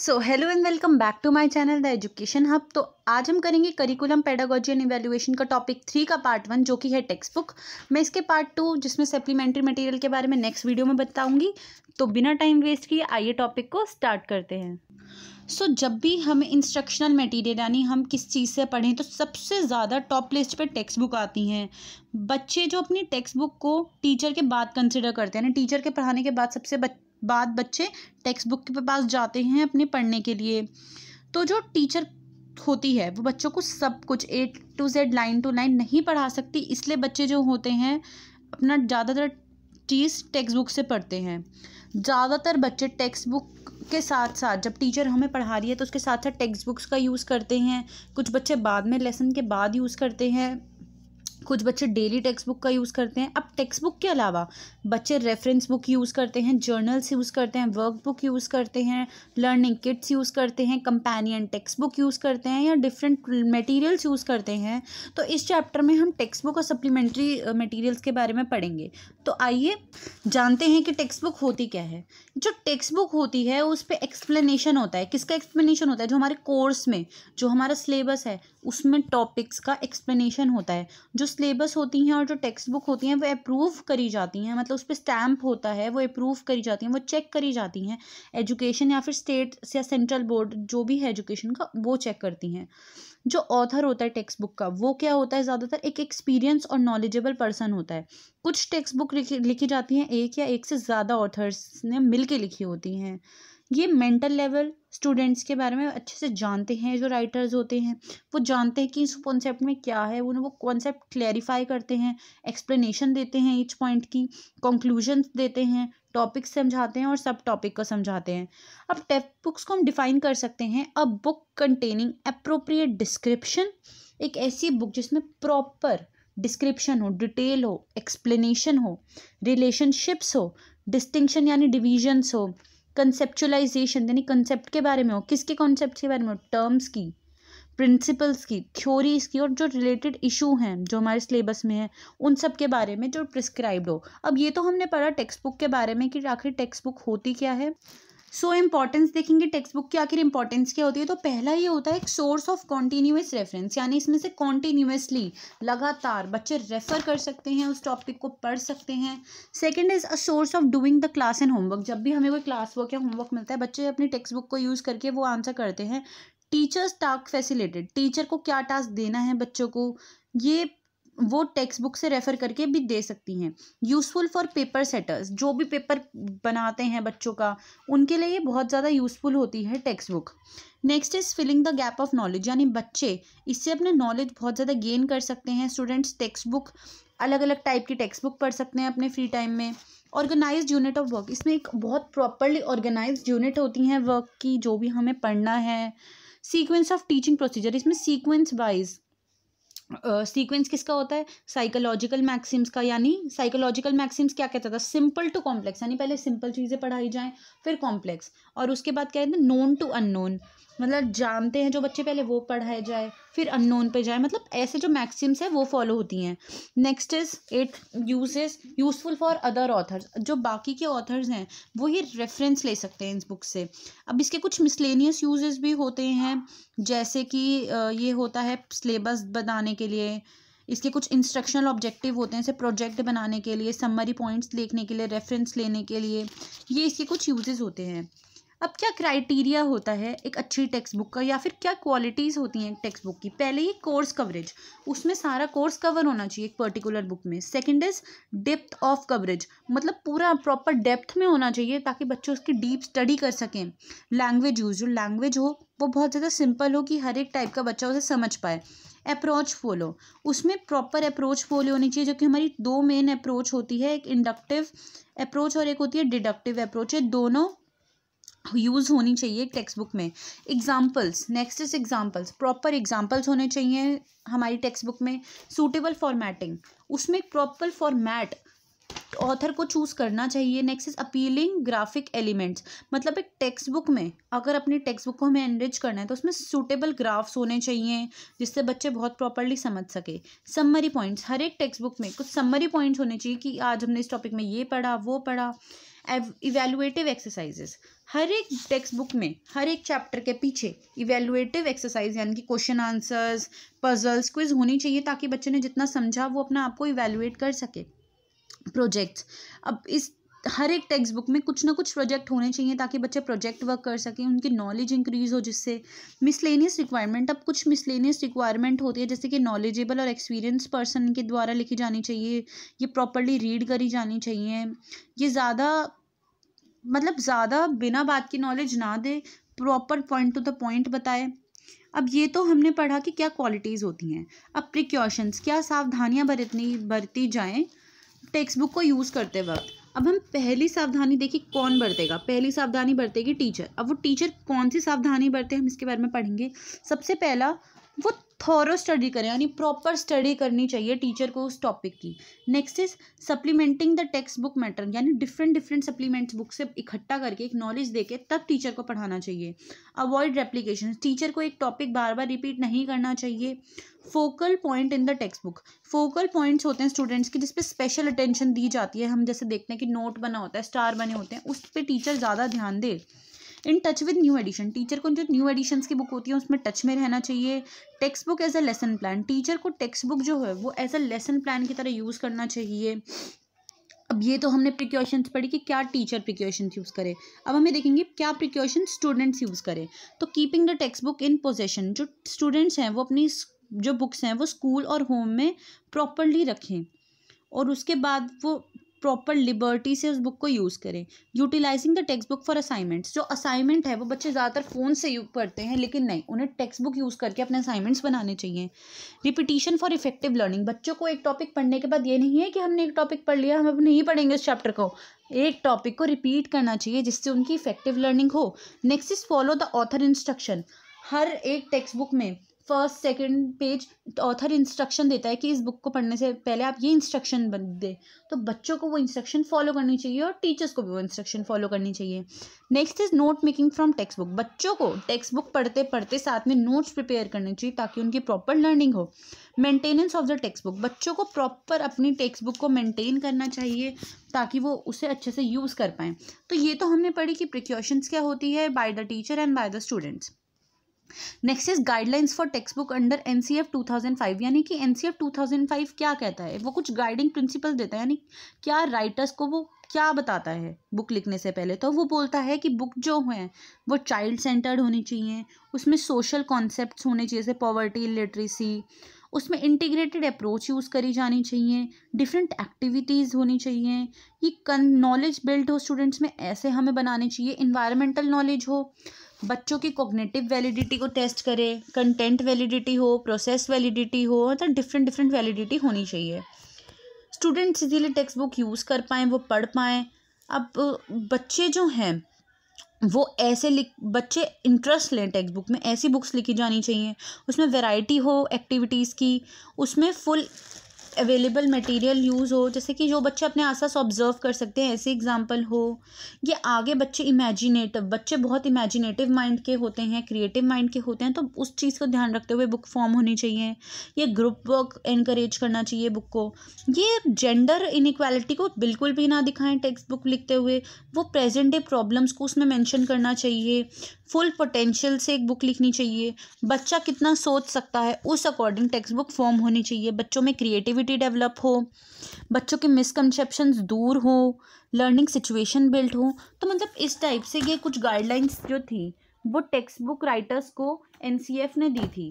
so hello and welcome back to my channel the education hub तो आज हम करेंगे करिकुलम पेडागोजी एंड इवेल्युएशन का टॉपिक थ्री का पार्ट वन जो कि है टेक्स्ट बुक मैं इसके पार्ट टू जिसमें सप्लीमेंट्री मटेरियल के बारे में नेक्स्ट वीडियो में बताऊंगी तो बिना टाइम वेस्ट किए आइए टॉपिक को स्टार्ट करते हैं सो so, जब भी हमें इंस्ट्रक्शनल मटेरियल यानी हम किस चीज़ से पढ़ें तो सबसे ज़्यादा टॉप लिस्ट पे टेक्स्ट बुक आती हैं बच्चे जो अपनी टेक्स्ट बुक को टीचर के बाद कंसिडर करते हैं यानी टीचर के पढ़ाने के बाद सबसे बच बाद बच्चे टेक्स्ट बुक के पास जाते हैं अपने पढ़ने के लिए तो जो टीचर होती है वो बच्चों को सब कुछ A to Z line to line नहीं पढ़ा सकती इसलिए बच्चे जो होते हैं अपना ज़्यादातर चीज़ टेक्स्ट बुक से पढ़ते हैं ज़्यादातर बच्चे टेक्स्ट बुक के साथ साथ जब टीचर हमें पढ़ा रही है तो उसके साथ साथ टेक्स्ट बुक्स का यूज़ करते हैं कुछ बच्चे बाद में लेसन के बाद यूज़ करते हैं कुछ बच्चे डेली टेक्स्ट बुक का यूज़ करते हैं अब टेक्स्ट बुक के अलावा बच्चे रेफरेंस बुक यूज़ करते हैं जर्नल्स यूज़ करते हैं वर्क बुक यूज़ करते हैं लर्निंग किट्स यूज़ करते हैं कंपेनियन टेक्स्ट बुक यूज़ करते हैं या डिफरेंट मटेरियल्स यूज़ करते हैं तो इस चैप्टर में हम टेक्स्ट बुक और सप्लीमेंट्री मटीरियल्स के बारे में पढ़ेंगे तो आइए जानते हैं कि टेक्स्ट बुक होती क्या है जो टेक्स्ट बुक होती है उस पर एक्सप्लेनेशन होता है किसका एक्सप्लेनेशन होता है जो हमारे कोर्स में जो हमारा सिलेबस है उसमें टॉपिक्स का एक्सप्लेनेशन होता है जो सिलेबस होती हैं और जो टेक्स्ट बुक होती हैं वो अप्रूव करी जाती हैं मतलब उस पर स्टैम्प होता है वो अप्रूव करी जाती हैं वो चेक करी जाती हैं एजुकेशन या फिर स्टेट या सेंट्रल बोर्ड जो भी है एजुकेशन का वो चेक करती हैं जो ऑथर होता है टेक्स्ट बुक का वो क्या होता है ज़्यादातर एक एक्सपीरियंस और नॉलेजेबल पर्सन होता है कुछ टेक्स्ट बुक लिखी जाती हैं एक या एक से ज़्यादा ऑथर्स ने मिल के लिखी होती हैं ये मेंटल लेवल स्टूडेंट्स के बारे में अच्छे से जानते हैं जो राइटर्स होते हैं वो जानते हैं कि इस कॉन्सेप्ट में क्या है उन्हें वो कॉन्सेप्ट क्लैरिफाई करते हैं एक्सप्लेनेशन देते हैं ईच पॉइंट की कंक्लूजन देते हैं टॉपिक समझाते हैं और सब टॉपिक को समझाते हैं अब टेक्स्ट बुक्स को हम डिफाइन कर सकते हैं a book containing appropriate description एक ऐसी बुक जिसमें प्रॉपर डिस्क्रिप्शन हो डिटेल हो एक्सप्लेनेशन हो रिलेशनशिप्स हो डिस्टिंक्शन यानी डिविजन्स हो कंसेप्चुलाइजेशन यानी कंसेप्ट के बारे में हो किसके कॉन्सेप्ट के बारे में हो टर्म्स की प्रिंसिपल्स की थ्योरीज की और जो रिलेटेड इशू हैं जो हमारे सिलेबस में है उन सब के बारे में जो प्रिस्क्राइब्ड हो अब ये तो हमने पढ़ा टेक्स्ट बुक के बारे में कि आखिर टेक्स्ट बुक होती क्या है सो so, इम्पॉर्टेंस देखेंगे टेक्स्ट बुक की आखिर इंपॉर्टेंस क्या होती है तो पहला ये होता है एक सोर्स ऑफ कॉन्टीन्यूस रेफरेंस यानी इसमें से कॉन्टीन्यूसली लगातार बच्चे रेफर कर सकते हैं उस टॉपिक को पढ़ सकते हैं second is a source of doing the class and homework जब भी हमें कोई क्लास वर्क या होमवर्क मिलता है बच्चे अपनी टेक्स्ट बुक को यूज़ करके वो आंसर करते हैं टीचर्स टास्क फैसिलिटेड टीचर को क्या टास्क देना है बच्चों को ये वो टेक्स्ट बुक से रेफ़र करके भी दे सकती हैं यूज़फुल फॉर पेपर सेटर्स जो भी पेपर बनाते हैं बच्चों का उनके लिए ये बहुत ज़्यादा यूज़फुल होती है textbook next is filling the gap of knowledge यानी बच्चे इससे अपने नॉलेज बहुत ज़्यादा गेन कर सकते हैं स्टूडेंट्स टेक्स्ट बुक अलग अलग टाइप की टेक्स्ट बुक पढ़ सकते हैं अपने फ्री टाइम में ऑर्गेनाइज यूनिट ऑफ वर्क इसमें एक बहुत प्रॉपरली ऑर्गेनाइज यूनिट होती हैं वर्क की जो भी हमें पढ़ना है सीक्वेंस ऑफ टीचिंग प्रोसीजर इसमें सीक्वेंस वाइज सीक्वेंस uh, किसका होता है साइकोलॉजिकल मैक्सिम्स का यानी साइकोलॉजिकल मैक्सिम्स क्या कहता था सिंपल टू कॉम्प्लेक्स यानी पहले सिंपल चीज़ें पढ़ाई जाएं फिर कॉम्प्लेक्स और उसके बाद क्या कहते हैं नोन टू अननोन मतलब जानते हैं जो बच्चे पहले वो पढ़ाए जाए फिर अननोन पे जाए मतलब ऐसे जो मैक्सिम्स हैं वो फॉलो होती हैं next is it uses useful for other authors जो बाकी के ऑथर्स हैं वो ही रेफरेंस ले सकते हैं इस बुक से अब इसके कुछ मिसलेनियस यूजेस भी होते हैं जैसे कि ये होता है सिलेबस बनाने के लिए इसके कुछ इंस्ट्रक्शनल ऑब्जेक्टिव होते हैं जैसे प्रोजेक्ट बनाने के लिए समरी पॉइंट्स लिखने के लिए रेफरेंस लेने के लिए ये इसके कुछ यूजेस होते हैं अब क्या क्राइटेरिया होता है एक अच्छी टेक्स्ट बुक का या फिर क्या क्वालिटीज़ होती हैं टेक्स्ट बुक की पहले ही कोर्स कवरेज उसमें सारा कोर्स कवर होना चाहिए एक पर्टिकुलर बुक में second is depth of coverage मतलब पूरा प्रॉपर डेप्थ में होना चाहिए ताकि बच्चे उसकी डीप स्टडी कर सकें लैंग्वेज यूज जो लैंग्वेज हो वो बहुत ज़्यादा सिंपल हो कि हर एक टाइप का बच्चा उसे समझ पाए अप्रोच फॉलो उसमें प्रॉपर अप्रोच फॉलो होनी चाहिए जो कि हमारी दो मेन अप्रोच होती है एक इंडक्टिव अप्रोच और एक होती है डिडक्टिव अप्रोच ये दोनों यूज़ होनी चाहिए टेक्स्ट बुक में examples next is examples proper examples होने चाहिए हमारी टेक्स्ट बुक में सूटेबल फॉर्मेटिंग उसमें प्रॉपर फॉर्मेट ऑथर को चूज़ करना चाहिए next is appealing graphic elements मतलब एक टेक्स्ट बुक में अगर अपने टेक्स्ट बुक को हमें एनरिच करना है तो उसमें सूटेबल ग्राफ्स होने चाहिए जिससे बच्चे बहुत प्रॉपरली समझ सके समरी पॉइंट्स हर एक टेक्स्ट बुक में कुछ सम्मरी पॉइंट्स होने चाहिए कि आज हमने इस टॉपिक में ये पढ़ा वो पढ़ा इवेलुएटिव एक्सरसाइजेस हर एक टेक्स्ट बुक में हर एक चैप्टर के पीछे इवेलुएटिव एक्सरसाइज यानी कि क्वेश्चन आंसर्स पजल्स क्विज होनी चाहिए ताकि बच्चे ने जितना समझा वो अपना आपको इवेलुएट कर सके प्रोजेक्ट्स अब इस हर एक टेक्स्ट बुक में कुछ ना कुछ प्रोजेक्ट होने चाहिए ताकि बच्चे प्रोजेक्ट वर्क कर सकें उनकी नॉलेज इंक्रीज़ हो जिससे मिसलेनियस रिक्वायरमेंट अब कुछ मिसलेनियस रिक्वायरमेंट होती है जैसे कि नॉलेजेबल और एक्सपीरियंस पर्सन के द्वारा लिखी जानी चाहिए ये प्रॉपरली रीड करी जानी चाहिए ये ज़्यादा मतलब ज़्यादा बिना बात की नॉलेज ना दे proper point to the point बताए अब ये तो हमने पढ़ा कि क्या क्वालिटीज़ होती हैं अब प्रिक्योशंस क्या सावधानियाँ बरतनी बरती जाएँ टेक्स्ट बुक को यूज़ करते वक्त अब हम पहली सावधानी देखिए कौन बरतेगा पहली सावधानी बरतेगी टीचर अब वो टीचर कौन सी सावधानी बरते हम इसके बारे में पढ़ेंगे सबसे पहला वो थोरो स्टडी करें यानी प्रॉपर स्टडी करनी चाहिए टीचर को उस टॉपिक की next is supplementing the textbook matter यानी डिफरेंट डिफरेंट सप्लीमेंट्स बुक से इकट्ठा करके एक नॉलेज देके तब टीचर को पढ़ाना चाहिए अवॉइड रेप्लीकेशन टीचर को एक टॉपिक बार बार रिपीट नहीं करना चाहिए focal point in the textbook focal points होते हैं स्टूडेंट्स की जिसपे स्पेशल अटेंशन दी जाती है हम जैसे देखते हैं कि नोट बना होता है स्टार बने होते हैं उस पर टीचर ज़्यादा ध्यान दे in touch with new edition teacher को जो न्यू एडिशन की बुक होती है उसमें टच में रहना चाहिए textbook as a lesson plan teacher को टेक्स्ट बुक जो है वो एज अ लेसन प्लान की तरह यूज़ करना चाहिए अब ये तो हमने प्रिकॉशंस पढ़ी कि क्या टीचर प्रिकॉशंस यूज़ करे अब हमें देखेंगे क्या प्रिक्योशन स्टूडेंट्स यूज़ करें तो keeping the textbook in possession जो स्टूडेंट्स हैं वो अपनी जो बुक्स हैं वो स्कूल और होम में प्रॉपरली रखें और उसके बाद वो प्रॉपर लिबर्टी से उस बुक को यूज़ करें utilising the textbook for assignments जो असाइनमेंट है वो बच्चे ज़्यादातर फ़ोन से यू पढ़ते हैं लेकिन नहीं उन्हें टेक्स्ट बुक यूज़ करके अपने असाइनमेंट्स बनाने चाहिए रिपीटिशन फॉर इफेक्टिव लर्निंग बच्चों को एक टॉपिक पढ़ने के बाद ये नहीं है कि हमने एक टॉपिक पढ़ लिया हम अब नहीं पढ़ेंगे इस चैप्टर को एक टॉपिक को रिपीट करना चाहिए जिससे उनकी इफेक्टिव लर्निंग हो next is follow the author instruction हर एक टेक्स्ट बुक में first second page author instruction देता है कि इस बुक को पढ़ने से पहले आप ये इंस्ट्रक्शन दें तो बच्चों को वो इंस्ट्रक्शन फॉलो करनी चाहिए और टीचर्स को भी वो इंस्ट्रक्शन फॉलो करनी चाहिए next is note making from textbook बच्चों को टेक्स्ट बुक पढ़ते पढ़ते साथ में नोट्स प्रिपेयर करने चाहिए ताकि उनकी प्रॉपर लर्निंग हो maintenance of the textbook बच्चों को प्रॉपर अपनी टेक्स्ट बुक को मेंटेन करना चाहिए ताकि वो उसे अच्छे से यूज़ कर पाएँ तो ये तो हमने पढ़ी कि प्रिक्योशंस क्या होती है by the teacher and by the students next is guidelines for textbook under N C F two thousand five यानी कि N C F two thousand five क्या कहता है वो कुछ गाइडिंग प्रिंसिपल देता है यानी क्या राइटर्स को वो क्या बताता है बुक लिखने से पहले तो वो बोलता है कि बुक जो है वो चाइल्ड सेंटर्ड होनी चाहिए उसमें सोशल कॉन्सेप्ट होने चाहिए जैसे पॉवर्टी लिटरेसी उसमें इंटीग्रेटेड अप्रोच यूज़ करी जानी चाहिए डिफरेंट एक्टिविटीज़ होनी चाहिए ये कन नॉलेज बिल्ड हो स्टूडेंट्स में ऐसे हमें बनाने चाहिए इन्वायरमेंटल नॉलेज हो बच्चों की कोग्नेटिव वैलिडिटी को टेस्ट करें कंटेंट वैलिडिटी हो प्रोसेस वैलिडिटी हो मतलब डिफरेंट डिफरेंट वैलिडिटी होनी चाहिए स्टूडेंट्स इसीलिए टेक्स्ट बुक यूज़ कर पाएँ वो पढ़ पाएँ अब बच्चे जो हैं वो ऐसे लिख बच्चे इंटरेस्ट लें टेक्स्ट बुक में ऐसी बुक्स लिखी जानी चाहिए उसमें वैरायटी हो एक्टिविटीज़ की उसमें फुल अवेलेबल मटेरियल यूज़ हो जैसे कि जो बच्चे अपने आसपास ऑब्जर्व कर सकते हैं ऐसे एग्जांपल हो ये आगे बच्चे इमेजिनेटिव बच्चे बहुत इमेजिनेटिव माइंड के होते हैं क्रिएटिव माइंड के होते हैं तो उस चीज़ को ध्यान रखते हुए बुक फॉर्म होनी चाहिए ये ग्रुप वर्क इनक्रेज करना चाहिए बुक को ये जेंडर इनक्वालिटी को बिल्कुल भी ना दिखाएं टेक्स्ट बुक लिखते हुए वो प्रेजेंट डे प्रॉब्लम्स को उसमें मैंशन करना चाहिए फुल पोटेंशियल से एक बुक लिखनी चाहिए बच्चा कितना सोच सकता है उस अकॉर्डिंग टेक्स्ट बुक फॉर्म होनी चाहिए बच्चों में क्रिएटिव क्रिएटिविटी डेवलप हो बच्चों के मिसकनसेप्शंस दूर हो लर्निंग सिचुएशन बिल्ड हो तो मतलब इस टाइप से ये कुछ गाइडलाइंस जो थी वो टेक्स्ट बुक राइटर्स को एन ने दी थी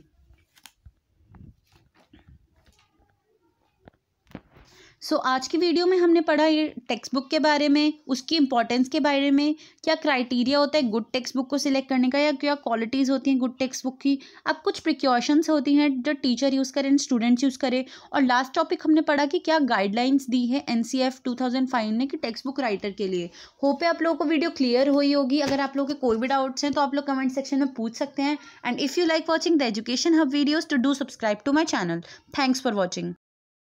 सो so, आज की वीडियो में हमने पढ़ा ये टेक्स्ट बुक के बारे में उसकी इंपॉर्टेंस के बारे में क्या क्राइटेरिया होता है गुड टेक्स्ट बुक को सिलेक्ट करने का या क्या क्वालिटीज़ होती हैं गुड टेक्स्ट बुक की अब कुछ प्रिकॉशंस होती हैं जो टीचर यूज़ करें स्टूडेंट्स यूज़ करें और लास्ट टॉपिक हमने पढ़ा कि क्या गाइडलाइंस दी है N C F two thousand five ने कि टेक्स्ट बुक राइटर के लिए होपे आप लोगों को वीडियो क्लियर हुई होगी अगर आप लोगों के कोई भी डाउट्स हैं तो आप लोग कमेंट सेक्शन में पूछ सकते हैं and if you like watching the education hub videos to do subscribe to my channel thanks for watching